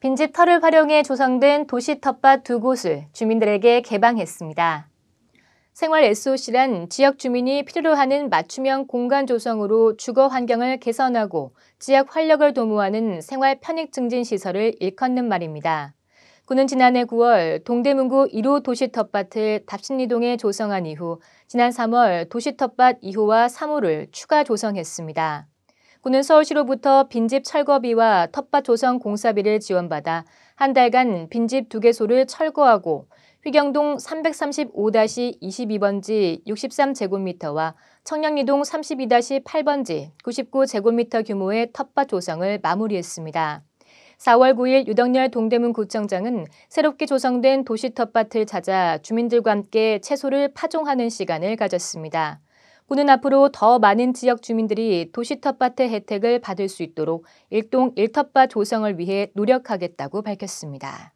빈집 털을 활용해 조성된 도시 텃밭 두 곳을 주민들에게 개방했습니다. 생활 SOC란 지역 주민이 필요로 하는 맞춤형 공간 조성으로 주거 환경을 개선하고 지역 활력을 도모하는 생활 편익 증진 시설을 일컫는 말입니다. 군는 지난해 9월 동대문구 1호 도시 텃밭을 답신리동에 조성한 이후 지난 3월 도시 텃밭 2호와 3호를 추가 조성했습니다. 군은 서울시로부터 빈집 철거비와 텃밭 조성 공사비를 지원받아 한 달간 빈집 두개소를 철거하고 휘경동 335-22번지 63제곱미터와 청량리동 32-8번지 99제곱미터 규모의 텃밭 조성을 마무리했습니다. 4월 9일 유덕열 동대문 구청장은 새롭게 조성된 도시 텃밭을 찾아 주민들과 함께 채소를 파종하는 시간을 가졌습니다. 군는 앞으로 더 많은 지역 주민들이 도시 텃밭의 혜택을 받을 수 있도록 일동 일텃밭 조성을 위해 노력하겠다고 밝혔습니다.